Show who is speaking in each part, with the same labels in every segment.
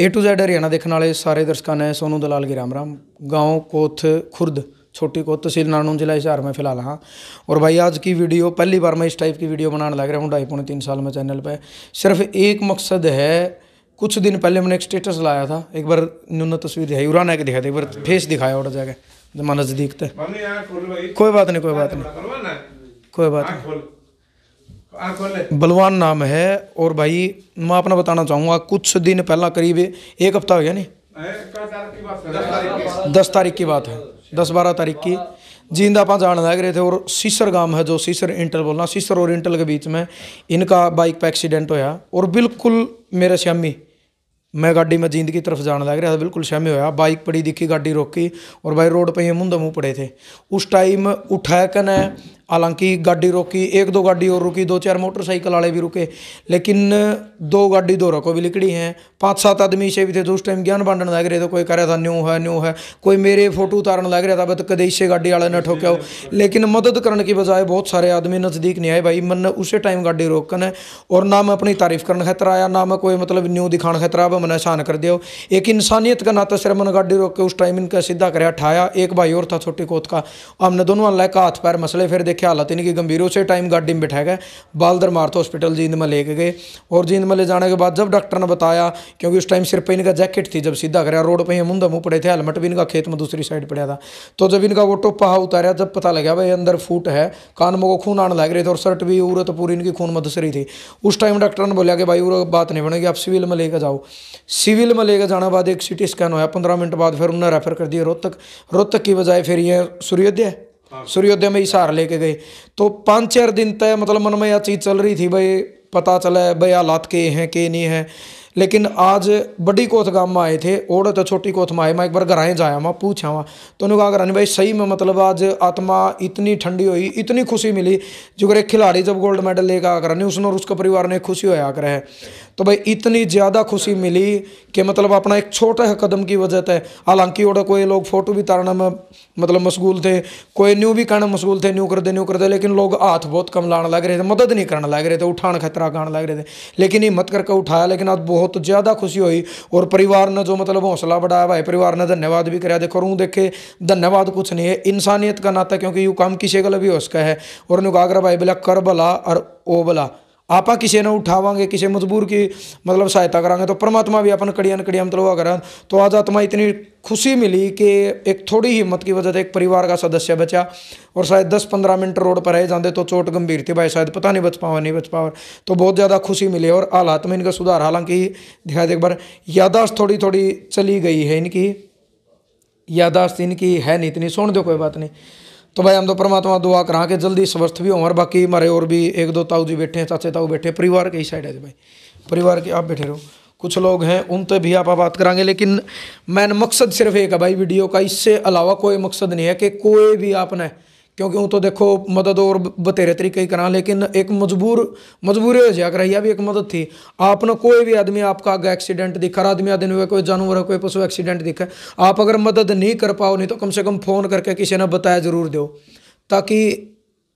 Speaker 1: A to Z Haryana देखने ਵਾਲੇ ਸਾਰੇ ਦਰਸ਼ਕਾਂ ਨੇ ਸੋਨੂ ਦਲਾਲ ਕੀ राम राम गांव कोथ खुर्द छोटी कोत तहसील नानून जिला हिसार में फिलहाल हाँ और भाई आज की वीडियो पहली बार मैं इस टाइप की वीडियो बनाने लग रहा हूँ ढाई पौने तीन साल में चैनल पे सिर्फ एक मकसद है कुछ दिन पहले मैंने एक स्टेटस लाया था एक बार न्यून तस्वीर दिखाई उराना के दिखाई थी एक बार फेस दिखाया उड़ा जाके जमा नज़दीक थे कोई बात नहीं कोई बात नहीं कोई बात
Speaker 2: नहीं बलवान
Speaker 1: नाम है और भाई मैं अपना बताना चाहूँगा कुछ दिन पहला करीब एक हफ्ता हो गया नहीं दस तारीख की बात है दस बारह तारीख की जिंदा आप जान लग रहे थे और सीसर गांव है जो सीसर इंटल बोलना सीसर और इंटल के बीच में इनका बाइक पर एक्सीडेंट होया और बिल्कुल मेरे श्यामी मैं गाड़ी में जींद की तरफ जाने लग रहा था बिल्कुल सहमे होया बाइक पड़ी दिखी गाड़ी रोकी और भाई रोड पे ये मुंह मुँह पड़े थे उस टाइम उठाया कन है हालांकि गाड़ी रोकी एक दो गाड़ी और रुकी दो चार मोटरसाइकिल वाले भी रुके लेकिन दो गाड़ी दो रखो भी लिकड़ी हैं पाँच सात आदमी से भी थे तो उस टाइम ज्ञान बांटन लग रहे थे कोई कह रहा था न्यू है न्यू है कोई मेरे फोटो उतारने लग रहा था बत कद इसे गाड़ी वाले ने ठोक्या हो लेकिन मदद करने की बजाय बहुत सारे आदमी नज़दीक नहीं आए भाई मन उसी टाइम गाड़ी रोकन है और ना मैं अपनी तारीफ करने खतरा आया ना मैं कोई मतलब न्यू दिखाने खतरा मन एहसान कर दियो एक इंसानियत का नाता श्रमन गाड़ी रोक के उस टाइम इनका सीधा कर ठाया एक भाई और था छोटी कोत का हमने दोनों अल्लाह का हाथ पैर मसले फिर देखे हालत इनकी गंभीर उसे टाइम गाड़ी में बैठा गए बालदर मार्थ हॉस्पिटल जींद में लेके गए और जींद में ले जाने के बाद जब डॉक्टर ने बताया क्योंकि उस टाइम सिर पर इनका जैकेट थी जब सीधा कराया रोड पर मुंह मुंदा मुँह पड़े थे हेलमेट भी इनका खेत में दूसरी साइड पड़ा था तो जब इनका वो टोपा उतारा जब पता लगे भाई अंदर फूट है कान में को खून आने लग रहे थे और शर्ट भी उरत पूरी इनकी खून में रही थी उस टाइम डॉक्टर ने बोला कि भाई उर बात नहीं बनेगी आप सिविल में लेकर जाओ सिविल में लेकर जाने बाद एक सिटी स्कैन होया पंद्रह मिनट बाद फिर उन्हें रेफर कर दिया रोहतक रोहतक की बजाय फिर ये सूर्योदय सूर्योदय में इशार लेके गए तो पाँच चार दिन तय मतलब मन में यह चीज़ चल रही थी भाई पता चला है भाई हालात के हैं के नहीं है लेकिन आज बड़ी कोथ गाम में आए थे ओढ़ तो छोटी कोथ में आए मैं एक बार घर आए जाया वहाँ पूछा वहाँ तो उन्होंने कहा रानी भाई सही में मतलब आज आत्मा इतनी ठंडी हुई इतनी खुशी मिली जो अगर एक खिलाड़ी जब गोल्ड मेडल लेकर आकर नहीं उसने और उसके परिवार ने खुशी होया आकर है तो भाई इतनी ज़्यादा खुशी मिली कि मतलब अपना एक छोटा कदम की वजह थे हालांकि ओढ़ कोई लोग फोटो भी तारने में मतलब मशगूल थे कोई न्यू भी कहना मशगूल थे न्यू कर दे न्यू कर दे लेकिन लोग हाथ बहुत कम लाने लग रहे थे मदद नहीं करने लग रहे थे उठान खतरा करने लग रहे थे लेकिन ये मत करके उठाया लेकिन आज बहुत बहुत ज़्यादा खुशी हुई और परिवार ने जो मतलब हौसला बढ़ाया भाई परिवार ने धन्यवाद भी कराया देखो रू देखे धन्यवाद कुछ नहीं है इंसानियत का नाता क्योंकि यू काम किसी गल भी हो सका है और उन्होंने कहा भाई बोला कर भला और ओ भला आपा किसी ने उठावे किसी मजबूर की मतलब सहायता करांगे तो परमात्मा भी अपन कड़िया कड़िया मतलब हुआ करा तो आज आत्मा इतनी खुशी मिली कि एक थोड़ी हिम्मत की वजह से एक परिवार का सदस्य बचा और शायद दस पंद्रह मिनट रोड पर रह जाते तो चोट गंभीर थी भाई शायद पता नहीं बच पावा नहीं बच पावा तो बहुत ज़्यादा खुशी मिली और हालात में इनका सुधार हालांकि दिखाई दे एक बार यादाश्त थोड़ी थोड़ी चली गई है इनकी यादाश्त इनकी है नहीं इतनी सुन दो कोई बात नहीं तो भाई हम तो परमात्मा दुआ करा के जल्दी स्वस्थ भी हों और बाकी हमारे और भी एक दो ताऊ जी बैठे हैं चाचे ताऊ बैठे परिवार के ही साइड है जी भाई परिवार के आप बैठे रहो कुछ लोग हैं उनसे भी आप बात कराएंगे लेकिन मैंने मकसद सिर्फ एक है भाई वीडियो का इससे अलावा कोई मकसद नहीं है कि कोई भी आपने क्योंकि हूँ तो देखो मदद और बतेरे तरीके ही करा लेकिन एक मजबूर मजबूरी हो जाया कराइया भी एक मदद थी आपने कोई भी आदमी आपका अगर एक्सीडेंट दिखा रहा आदमी आदमी कोई जानवर हो कोई पशु एक्सीडेंट दिखा आप अगर मदद नहीं कर पाओ नहीं तो कम से कम फ़ोन करके किसी ने बताया ज़रूर दो ताकि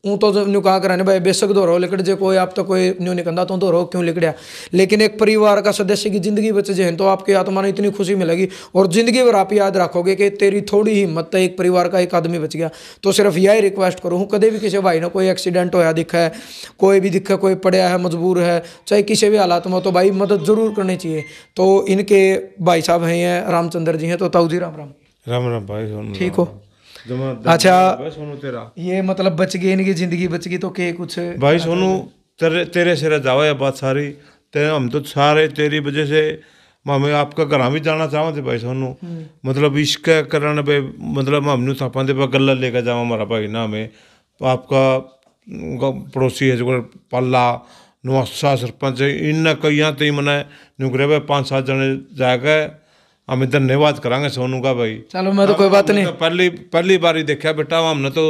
Speaker 1: ऊँ तो न्यू कहा करा भाई बेशक धोरो लिकड़ जे कोई आप तो कोई न्यू नहीं कंदा तो धोरो क्यों लिकड़िया लेकिन एक परिवार का सदस्य की जिंदगी बच जाए तो आपकी आत्मा ने इतनी खुशी मिलेगी और जिंदगी भर आप याद रखोगे कि तेरी थोड़ी हिम्मत है एक परिवार का एक आदमी बच गया तो सिर्फ यही रिक्वेस्ट करूँ हूँ कदम भी किसी भाई ने कोई एक्सीडेंट होया दिखा है कोई भी दिखा कोई पड़ा है मजबूर है चाहे किसी भी हालात में हो तो भाई मदद जरूर करनी चाहिए तो इनके भाई साहब हैं रामचंद्र जी हैं तो ताऊ जी राम राम
Speaker 2: राम राम भाई ठीक हो अच्छा
Speaker 1: ये मतलब बच गई इनकी जिंदगी बच गई तो के कुछ भाई सोनू
Speaker 2: तेरे तेरे सिर जावा ये बात सारी तेरे हम तो सारे तेरी वजह से हमें आपका घर भी जाना चाहते भाई सोनू हम्म। मतलब इसका कारण पे मतलब हमने थापा दे गला लेकर जावा मारा भाई ना हमें आपका पड़ोसी है जो पल्ला नवासा सरपंच इन कई यहाँ तो मना नुकरे भाई पाँच सात जने जाकर हम इधर धन्यवाद करेंगे सोनू का भाई चलो मैं तो कोई बात नहीं तो पहली पहली बार ही देखा बेटा हमने तो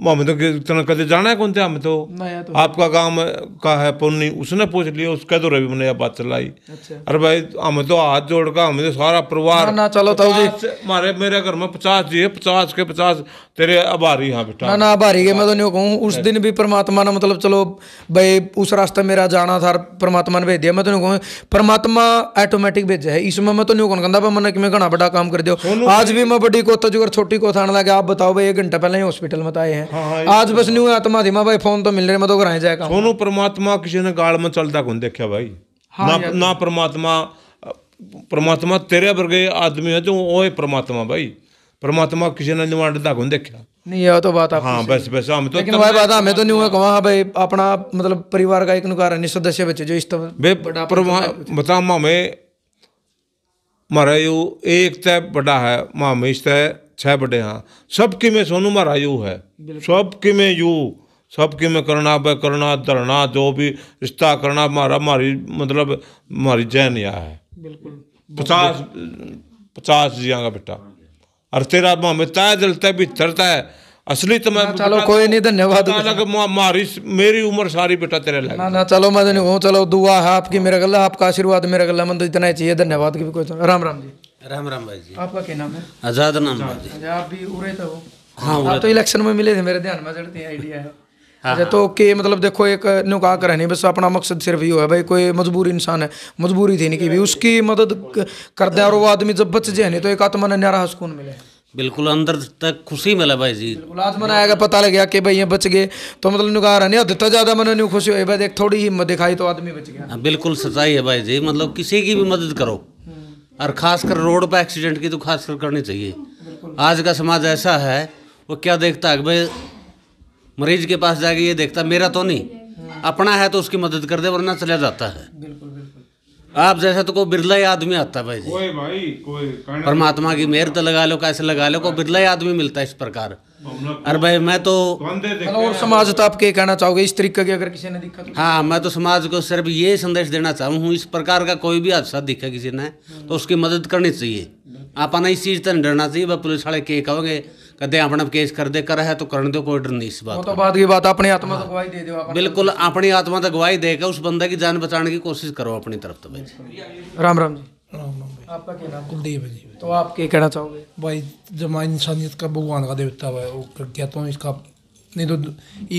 Speaker 2: माँ तो इतना कहते जाना है कौन थे हमें तो, तो आपका गांव का है पुण्य उसने पूछ लिया उसका तो रवि ने बात चलाई अच्छा। अरे भाई हमें तो हाथ जोड़ का हमें तो सारा परिवार ना, ना चलो तो हमारे मेरे घर में पचास जी है पचास के पचास तेरे आभारी यहाँ बेटा ना ना आभारी मैं तो
Speaker 1: नहीं कहूँ उस अच्छा। दिन भी परमात्मा ने मतलब चलो भाई उस रास्ते मेरा जाना था परमात्मा ने भेज दिया मैं तो नहीं कहूँ परमात्मा ऑटोमेटिक भेजा है इसमें मैं तो नहीं कहूँ कहता मैंने कि घना बड़ा काम कर दियो आज भी मैं बड़ी कोता जो छोटी कोथा आने लगा आप बताओ भाई एक घंटा पहले ही हॉस्पिटल में आए हैं ਹੈ ਆਜ ਬਸ ਨਿਊ ਆਤਮਾ ਧੀਮਾ ਭਾਈ ਫੋਨ ਤੋਂ ਮਿਲ ਰਿਹਾ ਮੈਂ ਤਾਂ ਘਰਾਂ ਜਾਇਆ ਕੰਮ ਸੋਨੂੰ
Speaker 2: ਪਰਮਾਤਮਾ ਕਿਸੇ ਨੇ ਗਾਲ ਮੇ ਚਲਦਾ ਕੋਣ ਦੇਖਿਆ ਭਾਈ ਨਾ ਨਾ ਪਰਮਾਤਮਾ ਪਰਮਾਤਮਾ ਤੇਰੇ ਵਰਗੇ ਆਦਮੀ ਹੈ ਜੋ ਓਏ परमात्मा किसी ने निवांडता कौन देखा
Speaker 1: नहीं यह तो बात आप हाँ बस बस हम तो लेकिन वही बात हमें तो नहीं हुआ कहा भाई अपना मतलब परिवार का एक नुकार है सदस्य बच्चे जो इस
Speaker 2: तरह बता माँ मारा यो एक तय बड़ा है माँ इस तरह छह बटे हाँ सबकी में सोनू आयु है सबकी में यू सबकी में करना ब करना धरना जो भी रिश्ता करना मारा मारी मतलब मारी जैन या है पचास पचास जिया का बेटा और तेरा माँ में तय दिलता भी तरता है असली तो मैं चलो कोई नहीं धन्यवाद मारी मेरी उम्र सारी बेटा तेरे लगे
Speaker 1: ना ना चलो मैं तो चलो दुआ है आपकी मेरा गला आपका आशीर्वाद मेरा गला मतलब इतना ही चाहिए धन्यवाद की भी कोई तो- राम राम जी राम राम भाई जी आपका क्या नाम है
Speaker 3: आजाद नाम जी
Speaker 1: अच्छा, आप भी उरे तो हो हाँ आप तो, तो इलेक्शन में मिले थे मेरे ध्यान में चढ़ते हैं आइडिया है हाँ, अच्छा, हाँ। तो के मतलब देखो एक ने कहा कर नहीं बस अपना मकसद सिर्फ यो है भाई कोई मजबूर इंसान है मजबूरी थी नहीं कि भी उसकी मदद कर दे और वो आदमी जब बच जाए नहीं तो एक आत्मा ने न्यारा सुकून मिले
Speaker 3: बिल्कुल अंदर तक खुशी मिला भाई जी बिल्कुल
Speaker 1: आज आएगा पता लग गया कि भाई ये बच गए तो मतलब निकाह नहीं अधिकतर तो ज़्यादा मन खुशी हो भाई देख थोड़ी हिम्मत दिखाई तो आदमी बच
Speaker 3: गया हाँ, बिल्कुल सच्चाई है भाई जी मतलब किसी की भी मदद करो और खासकर रोड पर एक्सीडेंट की तो खासकर करनी चाहिए आज का समाज ऐसा है वो क्या देखता है भाई मरीज के पास जाके ये देखता मेरा तो नहीं अपना है तो उसकी मदद कर दे वरना चला जाता है आप जैसा तो कोई बिरला ही आदमी आता भाई जी
Speaker 2: कोई भाई कोई परमात्मा
Speaker 3: की मेहर तो लगा लो कैसे लगा लो कोई बिरला ही आदमी मिलता है इस प्रकार मतलब अरे भाई मैं तो
Speaker 2: मतलब और समाज
Speaker 3: तो आप क्या कहना चाहोगे इस तरीके की अगर किसी ने दिखा तो। हाँ मैं तो समाज को सिर्फ ये संदेश देना चाहूँ इस प्रकार का कोई भी हादसा दिखे किसी ने तो उसकी मदद करनी चाहिए आप इस चीज़ तो नहीं डरना चाहिए वह पुलिस वाले के कहोगे ਕਦੇ ਆਪਣਾ ਕੇਸ ਕਰਦੇ ਕਰ ਹੈ ਤਾਂ ਕਰਨ ਦਿਓ ਕੋਈ ਡਰ ਨਹੀਂ बात ਉਹ ਤੋਂ ਬਾਅਦ ਕੀ ਬਾਤ ਆਪਣੀ ਆਤਮਾ ਤੋਂ
Speaker 1: ਗਵਾਹੀ ਦੇ आप
Speaker 3: बिल्कुल अपनी आत्मा तक तो गवाही देकर उस बंदे की जान बचाने की कोशिश करो अपनी तरफ तो भाई
Speaker 1: राम राम जी राम राम आपका क्या नाम कुलदीप जी तो आप क्या कहना चाहोगे भाई जमा इंसानियत का भगवान का देवता है वो कहता हूँ तो इसका नहीं तो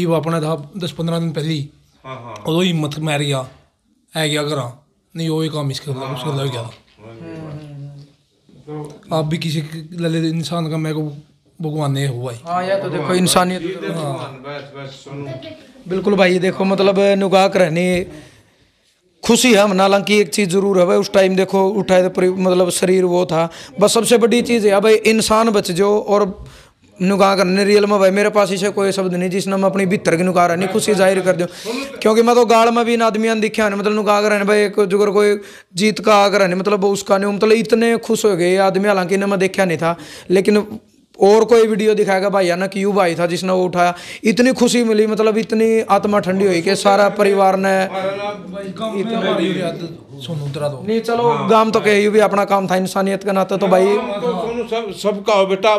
Speaker 1: ईव अपना था दस पंद्रह दिन पहले ही
Speaker 2: हाँ, हाँ। और हिम्मत मार गया है क्या करा नहीं वो काम इसके हाँ, उसके लग गया
Speaker 1: हम्म, हम्म, हम्म। आप भी किसी इंसान का मेरे को भगवान ने हुआ हाँ यार तो देखो इंसानियत हाँ। बिल्कुल भाई देखो मतलब नुगाक रहने खुशी है हम हालांकि एक चीज़ ज़रूर है भाई उस टाइम देखो उठाए मतलब शरीर वो था बस सबसे बड़ी चीज़ है भाई इंसान बच जो और नुका करने रियल में भाई मेरे पास इसे कोई शब्द नहीं जिसने मैं अपनी भीतर की नुका रहनी खुशी जाहिर कर दो क्योंकि मैं तो गाड़ में भी इन आदमी दिखा नहीं मतलब नुका रहने भाई एक जुगर कोई जीत का आकर रहने मतलब उसका नहीं मतलब इतने खुश हो गए आदमी हालांकि इन्हें मैं देखा नहीं था लेकिन और कोई वीडियो दिखाएगा भाई ना यू भाई था जिसने वो उठाया इतनी खुशी मिली मतलब इतनी आत्मा ठंडी हुई कि सारा परिवार ने नहीं चलो हाँ। गांव तो कहे भी अपना काम था इंसानियत का नाता तो भाई हाँ, तो सबका हो बेटा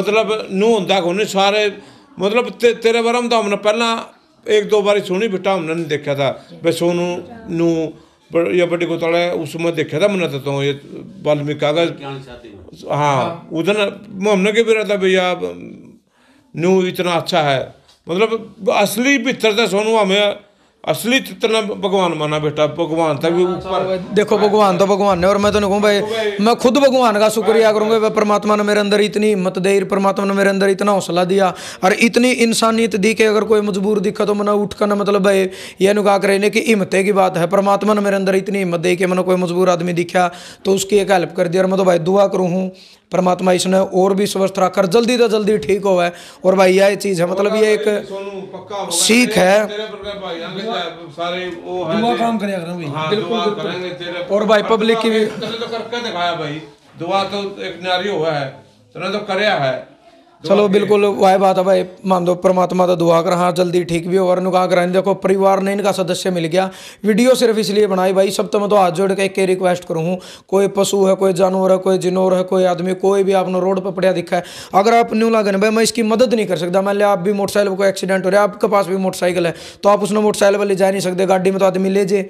Speaker 1: मतलब
Speaker 2: नू होंदा कोने सारे मतलब ते, तेरे बारे में तो हमने पहला एक दो बारी सोनी बेटा हमने नहीं देखा था बे सोनू नू पर यह बड़े उस है देखे था मैंने तो हूँ ये वाल्मीकि कागज हाँ उधर हमने के भी रहता भैया न्यू इतना अच्छा है मतलब असली पिक्चर था तो सोनू हमें असली चित्र भगवान माना बेटा भगवान तक भी ऊपर देखो
Speaker 1: भगवान तो भगवान ने और मैं तो कहूँ भाई मैं खुद भगवान का शुक्रिया करूँगा परमात्मा ने मेरे अंदर इतनी हिम्मत दे परमात्मा ने मेरे अंदर इतना हौसला दिया और इतनी इंसानियत दी कि अगर कोई मजबूर दिखा तो मैंने उठ करना मतलब भाई ये नुका कर रहने की हिम्मतें की बात है परमात्मा ने मेरे अंदर इतनी हिम्मत दी कि मैंने कोई मजबूर आदमी दिखा तो उसकी एक हेल्प कर दी और मैं तो भाई दुआ करूँ परमात्मा इसने और भी स्वस्थ रखकर जल्दी से तो जल्दी ठीक हो है और भाई यह चीज़ है मतलब ये एक सीख है काम हाँ, और भाई पब्लिक तो की भी
Speaker 2: तो दुआ तो एक नारी हुआ है तो करे है
Speaker 1: चलो बिल्कुल ਵਾਹ बात है भाई मान दो परमात्मा ਦਾ ਦੁਆ ਕਰ ਹਾਂ ਜਲਦੀ ਠੀਕ ਵੀ ਹੋ ਔਰ ਨੂੰ ਕਹਾ देखो परिवार ने इनका सदस्य मिल गया वीडियो सिर्फ इसलिए बनाई भाई सब तो मैं तो हाथ जोड़ के एक ही रिक्वेस्ट करूँ कोई पशु है कोई जानवर है कोई जिनोर है कोई आदमी कोई भी आपने रोड पर पड़िया दिखा है अगर आप न्यू लागन भाई मैं इसकी मदद नहीं कर सकता मान लिया आप भी मोटरसाइकिल को एक्सीडेंट हो रहा है आपके पास भी मोटरसाइकिल है तो आप उसने मोटरसाइकिल पर ले जा नहीं सकते गाड़ी में तो आदमी ले जाए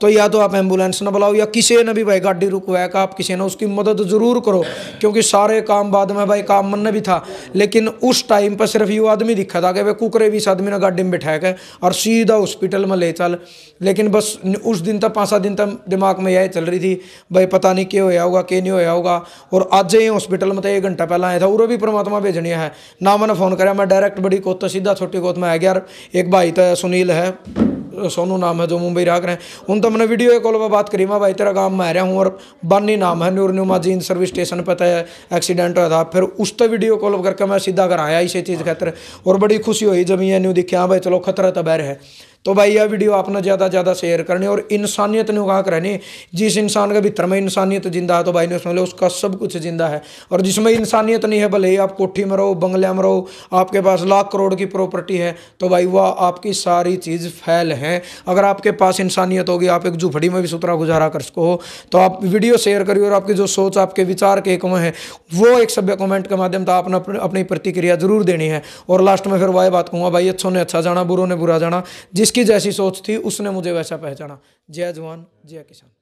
Speaker 1: तो या तो आप एम्बुलेंस ना बुलाओ या किसी ने भी भाई गाड़ी रुकवाया का आप किसी ने उसकी मदद ज़रूर करो क्योंकि सारे काम बाद में भाई काम मन भी था लेकिन उस टाइम पर सिर्फ यू आदमी दिखा था कि भाई कुकरे भी इस आदमी ने गाड़ी में बैठाया गए और सीधा हॉस्पिटल में ले चल लेकिन बस उस दिन तक पाँच सात दिन तक दिमाग में यही चल रही थी भाई पता नहीं क्या होया होगा क्या नहीं होया होगा और आज ही हॉस्पिटल में तो एक घंटा पहला आया था उरो भी परमात्मा भेजनिया है ना मैंने फ़ोन कराया मैं डायरेक्ट बड़ी कोत सीधा छोटी कोत में आ गया एक भाई तो सुनील है सोनू नाम है जो मुंबई राग रहे हैं उन तो मैंने वीडियो कॉल पर बात करी मैं भाई तेरा काम मैं रहा हूँ और बानी नाम है न्यूर न्यूमा जींद सर्विस स्टेशन पर तय तो एक्सीडेंट हुआ था फिर उस तो वीडियो कॉल करके मैं सीधा कराया इसे चीज़ खातर और बड़ी खुशी हुई जब ये न्यू दिखे हाँ भाई चलो खतरा तो बैर है तो भाई यह वीडियो आपने ज़्यादा ज़्यादा शेयर करनी और इंसानियत ने उगा रहनी जिस इंसान के भीतर में इंसानियत जिंदा है तो भाई ने लो उसका सब कुछ जिंदा है और जिसमें इंसानियत नहीं है भले ही आप कोठी में रहो बंगले में रहो आपके पास लाख करोड़ की प्रॉपर्टी है तो भाई वह आपकी सारी चीज़ फैल है अगर आपके पास इंसानियत होगी आप एक झुपड़ी में भी सुतरा गुजारा कर सको तो आप वीडियो शेयर करिए और आपकी जो सोच आपके विचार के एक हैं है वो एक सभ्य कॉमेंट के माध्यम से आपने अपनी प्रतिक्रिया जरूर देनी है और लास्ट में फिर वह बात कहूँगा भाई अच्छों ने अच्छा जाना बुरों ने बुरा जाना जिस जिसकी जैसी सोच थी उसने मुझे वैसा पहचाना जय जवान जय किसान